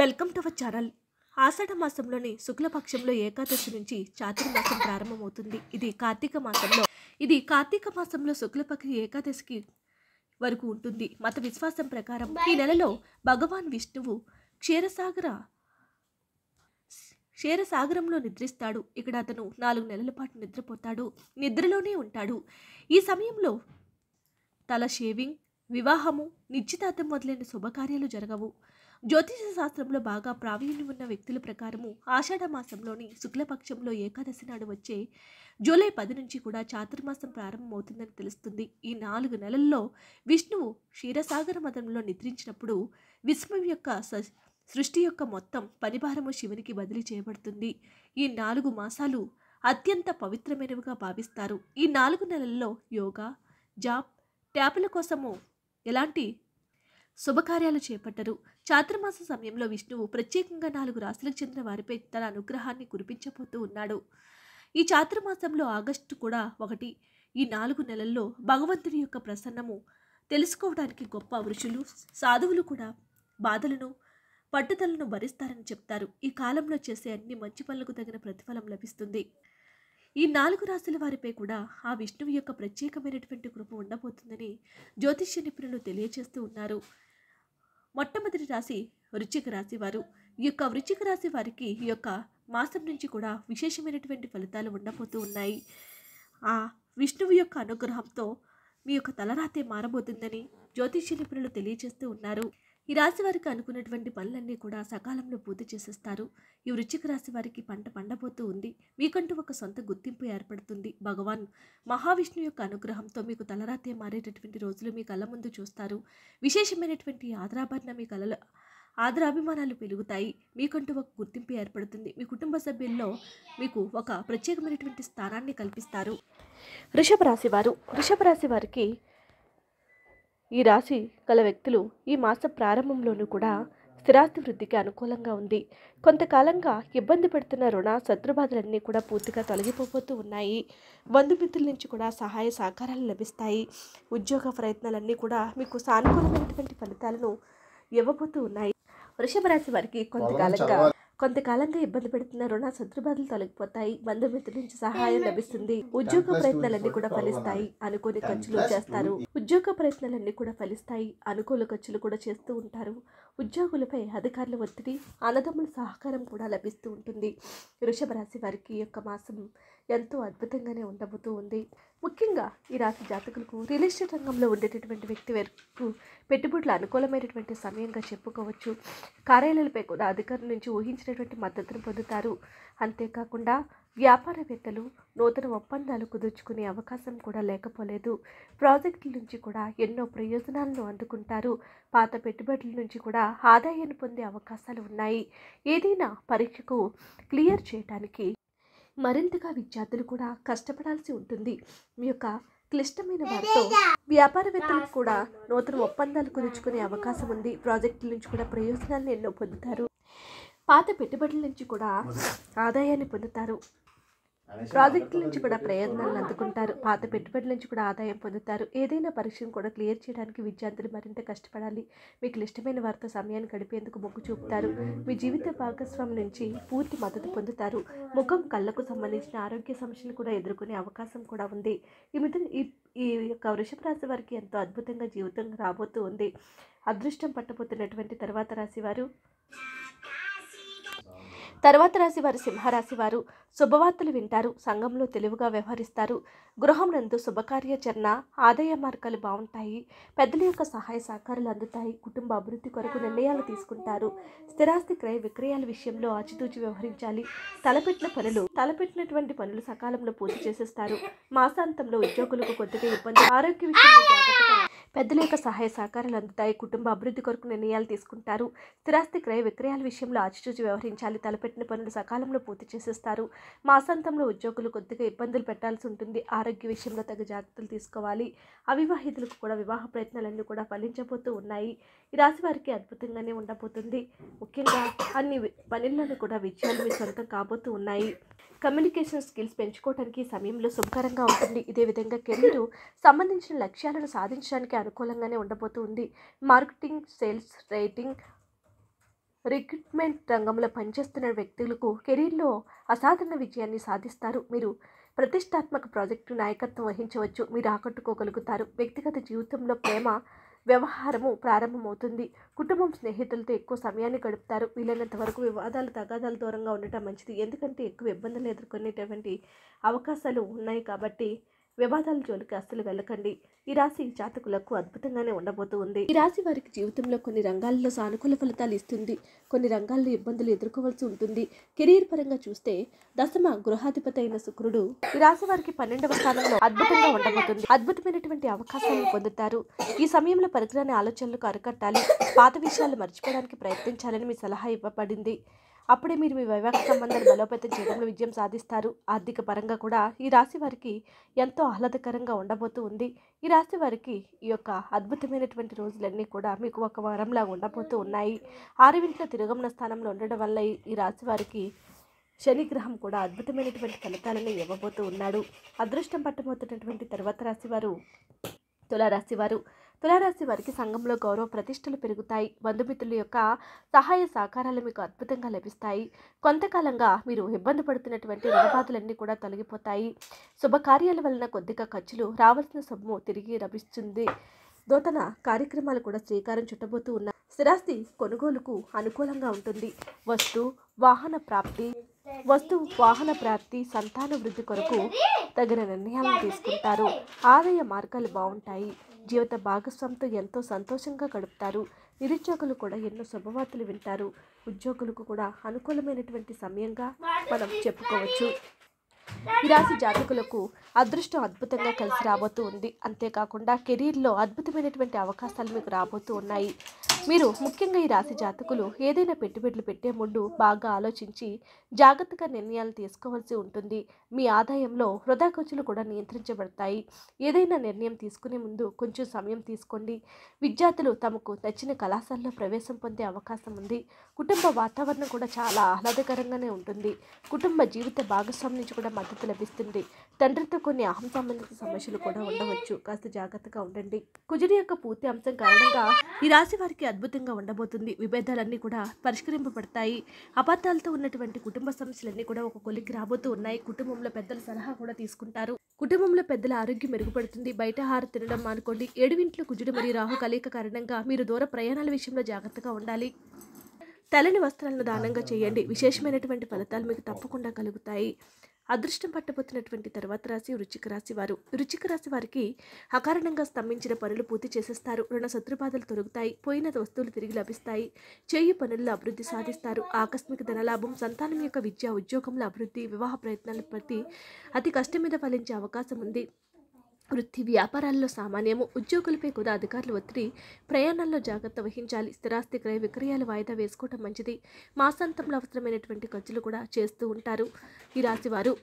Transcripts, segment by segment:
welcome to our channel Ashadha మాసంలోని శుక్లపక్షంలో ఏకాదశి నుంచి చాతుర్మాసం ప్రారంభమవుతుంది ఇది కార్తీక మాసంలో ఇది కార్తీక మాసంలో శుక్లపక్ష ఏకాదశికి వరకు ఉంటుంది మత విశ్వాసం ప్రకారం ఈ నెలలో భగవాన్ విష్ణువు క్షీరసాగర క్షీరసాగరంలో నిద్రిస్తాడు ఇక్కడ అతను నాలుగు నెలల పాటు నిద్రపోతాడు నిద్రలోనే ఉంటాడు ఈ సమయంలో తల షేవింగ్ వివాహము నిశ్చితార్థం మొదలైన శుభకార్యాలు జరగవు జ్యోతిష శాస్త్రంలో బాగా ప్రావీణ్యం ఉన్న వ్యక్తుల ప్రకారము ఆషాఢ మాసంలోని శుక్లపక్షంలో ఏకాదశి నాడు వచ్చే జూలై పది నుంచి కూడా చాతుర్మాసం ప్రారంభమవుతుందని తెలుస్తుంది ఈ నాలుగు నెలల్లో విష్ణువు క్షీరసాగర మతంలో నిద్రించినప్పుడు విశ్వం యొక్క సృష్టి యొక్క మొత్తం పరిభారము శివునికి బదిలీ చేయబడుతుంది ఈ నాలుగు మాసాలు అత్యంత పవిత్రమైనవిగా భావిస్తారు ఈ నాలుగు నెలల్లో యోగా జాబ్ ట్యాపుల కోసము ఎలాంటి శుభకార్యాలు చేపట్టరు చాతుర్మాస సమయంలో విష్ణువు ప్రత్యేకంగా నాలుగు రాశులకు చెందిన వారిపై తన అనుగ్రహాన్ని కురిపించబోతూ ఉన్నాడు ఈ చాతుర్మాసంలో ఆగస్టు కూడా ఒకటి ఈ నాలుగు నెలల్లో భగవంతుని యొక్క ప్రసన్నము తెలుసుకోవడానికి గొప్ప ఋషులు సాధువులు కూడా బాధలను పట్టుదలను భరిస్తారని చెప్తారు ఈ కాలంలో చేసే అన్ని మంచి పనులకు తగిన ప్రతిఫలం లభిస్తుంది ఈ నాలుగు రాశుల వారిపై కూడా ఆ విష్ణువు యొక్క ప్రత్యేకమైనటువంటి కృప ఉండబోతుందని జ్యోతిష్య నిపుణులు తెలియజేస్తూ ఉన్నారు మొట్టమొదటి రాశి వృచ్చిక రాశి వారు ఈ యొక్క వృచ్చిక రాశి వారికి ఈ యొక్క మాసం నుంచి కూడా విశేషమైనటువంటి ఫలితాలు ఉండబోతూ ఉన్నాయి ఆ విష్ణువు యొక్క అనుగ్రహంతో మీ యొక్క తలరాతే మారబోతుందని జ్యోతిష్య నిపుణులు తెలియజేస్తూ ఉన్నారు ఈ రాశి వారికి అనుకున్నటువంటి పనులన్నీ కూడా సకాలంలో పూర్తి చేసేస్తారు ఈ వృశ్చిక రాశి వారికి పంట పండబోతూ ఉంది మీకంటూ ఒక సొంత గుర్తింపు ఏర్పడుతుంది భగవాన్ మహావిష్ణు యొక్క అనుగ్రహంతో మీకు తలరాతే మారేటటువంటి రోజులు మీ కళ్ళ ముందు చూస్తారు విశేషమైనటువంటి ఆదరాభరణ మీ కళలో ఆదరాభిమానాలు పెరుగుతాయి మీకంటూ ఒక గుర్తింపు ఏర్పడుతుంది మీ కుటుంబ సభ్యుల్లో మీకు ఒక ప్రత్యేకమైనటువంటి స్థానాన్ని కల్పిస్తారు వృషభ రాశి వారు వృషభ రాశి వారికి ఈ రాశి గల వ్యక్తులు ఈ మాస ప్రారంభంలోనూ కూడా స్థిరాస్తి వృద్ధికి అనుకూలంగా ఉంది కొంతకాలంగా ఇబ్బంది పెడుతున్న రుణ శత్రుబాధలన్నీ కూడా పూర్తిగా తొలగిపోతూ ఉన్నాయి బంధుమిత్రుల నుంచి కూడా సహాయ సహకారాలు లభిస్తాయి ఉద్యోగ ప్రయత్నాలన్నీ కూడా మీకు సానుకూలమైనటువంటి ఫలితాలను ఇవ్వబోతూ ఉన్నాయి వృషభ రాశి వారికి కొంతకాలంగా కొంతకాలంగా ఇబ్బంది పెడుతున్న రుణ శత్రుబాధలు తొలగిపోతాయి బంధుమిత్రుల నుంచి సహాయం లభిస్తుంది ఉద్యోగ ప్రయత్నాలన్నీ కూడా ఫలిస్తాయి అనుకోని ఖర్చులు చేస్తారు ఉద్యోగ ప్రయత్నాలన్నీ కూడా ఫలిస్తాయి అనుకూల ఖర్చులు కూడా చేస్తూ ఉంటారు ఉద్యోగులపై అధికారుల ఒత్తిడి అన్నదమ్ముల సహకారం కూడా లభిస్తూ ఉంటుంది వృషభ రాశి వారికి యొక్క మాసం ఎంతో అద్భుతంగానే ఉండబోతూ ఉంది ముఖ్యంగా ఈ రాశి జాతకులకు రియల్ ఎస్టేట్ రంగంలో ఉండేటటువంటి వ్యక్తి వరకు పెట్టుబడులు అనుకూలమైనటువంటి సమయంగా చెప్పుకోవచ్చు కార్యాలయాలపై కూడా అధికారుల నుంచి ఊహించినటువంటి మద్దతును పొందుతారు అంతేకాకుండా వ్యాపారవేత్తలు నూతన ఒప్పందాలు కుదుర్చుకునే అవకాశం కూడా లేకపోలేదు ప్రాజెక్టుల నుంచి కూడా ఎన్నో ప్రయోజనాలను అందుకుంటారు పాత పెట్టుబడుల నుంచి కూడా ఆదాయాన్ని పొందే అవకాశాలు ఉన్నాయి ఏదైనా పరీక్షకు క్లియర్ చేయడానికి మరింతగా విద్యార్థులు కూడా కష్టపడాల్సి ఉంటుంది మీ యొక్క క్లిష్టమైన వారితో వ్యాపారవేత్తలకు కూడా నూతన ఒప్పందాలు కుదుర్చుకునే అవకాశం ఉంది ప్రాజెక్టుల నుంచి కూడా ప్రయోజనాలను ఎన్నో పొందుతారు పాత పెట్టుబడుల నుంచి కూడా ఆదాయాన్ని పొందుతారు ప్రాజెక్టుల నుంచి కూడా ప్రయోజనాలను అందుకుంటారు పాత పెట్టుబడుల నుంచి కూడా ఆదాయం పొందుతారు ఏదైనా పరీక్షను కూడా క్లియర్ చేయడానికి విద్యార్థులు మరింత కష్టపడాలి మీకు ఇష్టమైన వారితో సమయాన్ని గడిపేందుకు మొగ్గు చూపుతారు మీ జీవిత భాగస్వామి నుంచి పూర్తి మద్దతు పొందుతారు ముఖం కళ్ళకు సంబంధించిన ఆరోగ్య సమస్యలు కూడా ఎదుర్కొనే అవకాశం కూడా ఉంది ఈ మిత్ర ఈ యొక్క వృషభ రాశి వారికి ఎంతో అద్భుతంగా జీవితం రాబోతూ ఉంది అదృష్టం పట్టబోతున్నటువంటి తర్వాత రాశి వారు తర్వాత రాశి వారు సింహరాశి వారు శుభవార్తలు వింటారు సంఘంలో తెలివిగా వ్యవహరిస్తారు గృహం నందు శుభకార్యాచరణ ఆదాయ మార్గాలు బాగుంటాయి పెద్దల యొక్క సహాయ సహకారాలు అందుతాయి కుటుంబ అభివృద్ధి కొరకు నిర్ణయాలు తీసుకుంటారు స్థిరాస్తి క్రయ విక్రయాల విషయంలో ఆచితూచి వ్యవహరించాలి తలపెట్టిన పనులు తలపెట్టినటువంటి పనులు సకాలంలో పూర్తి చేసేస్తారు మాసాంతంలో ఉద్యోగులకు కొద్దిగా ఇబ్బంది ఆరోగ్య విషయంలో పెద్దల యొక్క సహాయ సహకారాలు అందుతాయి కుటుంబ అభివృద్ధి కొరకు నిర్ణయాలు తీసుకుంటారు స్థిరాస్తి క్రయ విక్రయాల విషయంలో ఆచితూచి వ్యవహరించాలి తలపెట్టిన పనులు సకాలంలో పూర్తి చేసేస్తారు మాసాంతంలో ఉద్యోగులు కొద్దిగా ఇబ్బందులు పెట్టాల్సి ఉంటుంది ఆరోగ్య విషయంలో తగు జాగ్రత్తలు తీసుకోవాలి అవివాహితులకు కూడా వివాహ ప్రయత్నాలన్నీ కూడా ఫలించబోతూ ఉన్నాయి ఈ రాశి వారికి అద్భుతంగానే ఉండబోతుంది ముఖ్యంగా అన్ని పనులను కూడా విజయాలు మీ సొంతం కాబోతూ ఉన్నాయి కమ్యూనికేషన్ స్కిల్స్ పెంచుకోవడానికి సమయంలో శుభకరంగా ఉంటుంది ఇదే విధంగా కెరీర్ సంబంధించిన లక్ష్యాలను సాధించడానికి అనుకూలంగానే ఉండబోతుంది మార్కెటింగ్ సేల్స్ రేటింగ్ రిక్రూట్మెంట్ రంగంలో పనిచేస్తున్న వ్యక్తులకు కెరీర్లో అసాధారణ విజయాన్ని సాధిస్తారు మీరు ప్రతిష్టాత్మక ప్రాజెక్టు నాయకత్వం వహించవచ్చు మీరు ఆకట్టుకోగలుగుతారు వ్యక్తిగత జీవితంలో ప్రేమ వ్యవహారము ప్రారంభమవుతుంది కుటుంబం స్నేహితులతో ఎక్కువ సమయాన్ని గడుపుతారు వీలైనంత వరకు వివాదాలు తగాదాలు దూరంగా ఉండటం మంచిది ఎందుకంటే ఎక్కువ ఇబ్బందులు ఎదుర్కొనేటువంటి అవకాశాలు ఉన్నాయి కాబట్టి వివాదాల జోలికి అస్సలు వెళ్ళకండి ఈ రాశి జాతకులకు అద్భుతంగానే ఉండబోతూ ఉంది ఈ రాశి వారికి జీవితంలో కొన్ని రంగాల్లో సానుకూల ఫలితాలు ఇస్తుంది కొన్ని రంగాల్లో ఇబ్బందులు ఎదుర్కోవాల్సి ఉంటుంది కెరీర్ పరంగా చూస్తే దశమ గృహాధిపతి అయిన శుక్రుడు ఈ రాశి వారికి పన్నెండవ స్థానంలో అద్భుతంగా ఉండబోతుంది అద్భుతమైనటువంటి అవకాశాలను పొందుతారు ఈ సమయంలో పరిజ్ఞాన ఆలోచనలకు అరికట్టాలి పాత విషయాలు మర్చిపోవడానికి ప్రయత్నించాలని మీ సలహా ఇవ్వబడింది అప్పుడే మీరు మీ వైవాహిక సంబంధాలు బలోపేతం చేయడంలో విజయం సాధిస్తారు ఆర్థిక పరంగా కూడా ఈ రాశి వారికి ఎంతో ఆహ్లాదకరంగా ఉండబోతూ ఉంది ఈ రాశి వారికి ఈ యొక్క అద్భుతమైనటువంటి రోజులన్నీ కూడా మీకు ఒక వారంలా ఉండబోతూ ఉన్నాయి ఆరువింట్లో తిరుగమన స్థానంలో ఉండడం వల్ల ఈ రాశి వారికి శనిగ్రహం కూడా అద్భుతమైనటువంటి ఫలితాలను ఇవ్వబోతూ ఉన్నాడు అదృష్టం పట్టబోతున్నటువంటి తర్వాత రాశివారు తులారాశివారు తులారాశి వారికి సంఘంలో గౌరవ ప్రతిష్టలు పెరుగుతాయి బంధుమిత్రుల యొక్క సహాయ సహకారాలు మీకు అద్భుతంగా లభిస్తాయి కొంతకాలంగా మీరు ఇబ్బంది పడుతున్నటువంటి రుణబాధలన్నీ కూడా తొలగిపోతాయి శుభకార్యాల వలన కొద్దిగా ఖర్చులు రావాల్సిన సొమ్ము తిరిగి లభిస్తుంది నూతన కార్యక్రమాలు కూడా శ్రీకారం చుట్టబోతూ ఉన్న స్థిరాస్తి కొనుగోలుకు అనుకూలంగా ఉంటుంది వస్తు వాహన ప్రాప్తి వస్తు వాహన ప్రాప్తి సంతాన వృద్ధి కొరకు తగిన నిర్ణయాలను తీసుకుంటారు ఆదాయ మార్గాలు బాగుంటాయి జీవిత భాగస్వామితో ఎంతో సంతోషంగా గడుపుతారు నిరుద్యోగులు కూడా ఎన్నో శుభవార్తలు వింటారు ఉద్యోగులకు కూడా అనుకూలమైనటువంటి సమయంగా మనం చెప్పుకోవచ్చు రాశి జాతకులకు అదృష్టం అద్భుతంగా కలిసి రాబోతూ ఉంది అంతేకాకుండా కెరీర్లో అద్భుతమైనటువంటి అవకాశాలు మీకు రాబోతూ ఉన్నాయి మీరు ముఖ్యంగా ఈ రాశి జాతకులు ఏదైనా పెట్టుబడులు పెట్టే ముందు బాగా ఆలోచించి జాగ్రత్తగా నిర్ణయాలు తీసుకోవాల్సి ఉంటుంది మీ ఆదాయంలో వృధా ఖర్చులు కూడా నియంత్రించబడతాయి ఏదైనా నిర్ణయం తీసుకునే ముందు కొంచెం సమయం తీసుకోండి విద్యార్థులు తమకు నచ్చిన కళాశాలలో ప్రవేశం పొందే అవకాశం ఉంది కుటుంబ వాతావరణం కూడా చాలా ఆహ్లాదకరంగానే ఉంటుంది కుటుంబ జీవిత భాగస్వామి నుంచి కూడా మద్దతు లభిస్తుంది తండ్రితో కొన్ని అహం సంబంధిత సమస్యలు కూడా ఉండవచ్చు కాస్త జాగ్రత్తగా ఉండండి కుజుడి యొక్క పూర్తి అంశం కారణంగా ఈ రాశి వారికి అద్భుతంగా ఉండబోతుంది విభేదాలన్నీ కూడా పరిష్కరింపబడతాయి అపార్థాలతో ఉన్నటువంటి కుటుంబ సమస్యలన్నీ కూడా ఒక కొలికి రాబోతూ ఉన్నాయి కుటుంబంలో పెద్దల సలహా కూడా తీసుకుంటారు కుటుంబంలో పెద్దల ఆరోగ్యం మెరుగుపడుతుంది బయట ఆహార తినడం మానుకోండి ఏడువింట్లో కుజుడి మరియు రాహు కలయిక కారణంగా మీరు దూర ప్రయాణాల విషయంలో జాగ్రత్తగా ఉండాలి తలని వస్త్రాలను దానంగా చేయండి విశేషమైనటువంటి ఫలితాలు మీకు తప్పకుండా కలుగుతాయి అదృష్టం పట్టబోతున్నటువంటి తర్వాత రాశి వృచ్చిక రాశి వారు వృచ్చిక రాశి వారికి అకారణంగా స్తంభించిన పనులు పూర్తి చేసేస్తారు రుణ శత్రుబాధలు తొలగుతాయి పోయిన వస్తువులు తిరిగి లభిస్తాయి చేయి పనుల్లో అభివృద్ధి సాధిస్తారు ఆకస్మిక ధనలాభం సంతానం యొక్క విద్య ఉద్యోగంలో అభివృద్ధి వివాహ ప్రయత్నాల ప్రతి అతి కష్టం మీద ఫలించే అవకాశం ఉంది వృత్తి వ్యాపారాల్లో సామాన్యము ఉద్యోగులపై కూడా అధికారులు ఒత్తిడి ప్రయాణాల్లో జాగ్రత్త వహించాలి స్థిరాస్తి క్రయ విక్రయాలు వాయిదా వేసుకోవడం మంచిది మాసాంతంలో అవసరమైనటువంటి ఖర్చులు కూడా చేస్తూ ఉంటారు ఈ రాశివారు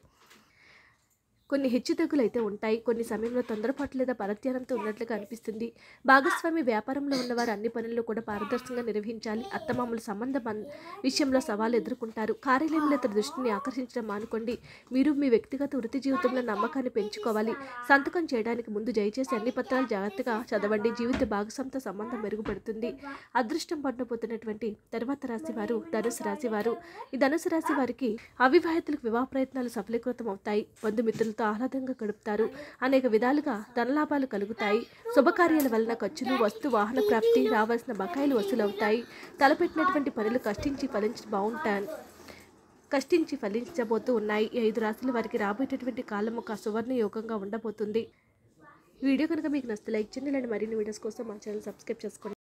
కొన్ని హెచ్చుతగ్గులు అయితే ఉంటాయి కొన్ని సమయంలో తొందరపాటు లేదా పరధ్యానంతో ఉన్నట్లుగా అనిపిస్తుంది భాగస్వామి వ్యాపారంలో ఉన్నవారు అన్ని పనుల్లో కూడా పారదర్శకంగా నిర్వహించాలి అత్తమామల సంబంధ విషయంలో సవాలు ఎదుర్కొంటారు కార్యాలయంలో ఇతర దృష్టిని ఆకర్షించడం మానుకోండి మీరు మీ వ్యక్తిగత వృత్తి జీవితంలో నమ్మకాన్ని పెంచుకోవాలి సంతకం చేయడానికి ముందు దయచేసి అన్ని పత్రాలు జాగ్రత్తగా చదవండి జీవిత భాగస్వామితో సంబంధం మెరుగుపడుతుంది అదృష్టం పడ్డబోతున్నటువంటి తర్వాత రాశి వారు ధనుసు రాశి వారు ఈ ధనుసు రాశి వారికి అవివాహితులకు వివాహ ప్రయత్నాలు సఫలీకృతం అవుతాయి బంధుమిత్రులు రోజులతో ఆహ్లాదంగా గడుపుతారు అనేక విధాలుగా ధనలాభాలు కలుగుతాయి శుభకార్యాల వలన ఖర్చులు వస్తు వాహన ప్రాప్తి రావాల్సిన బకాయిలు వసూలవుతాయి తలపెట్టినటువంటి పనులు కష్టించి ఫలించి బాగుంటాను కష్టించి ఫలించబోతూ ఉన్నాయి ఐదు రాశుల వారికి రాబోయేటటువంటి కాలం ఒక సువర్ణ యోగంగా ఉండబోతుంది వీడియో కనుక మీకు నచ్చితే లైక్ చేయండి లేదా మరిన్ని వీడియోస్ కోసం మా ఛానల్ సబ్స్క్రైబ్ చేసుకోండి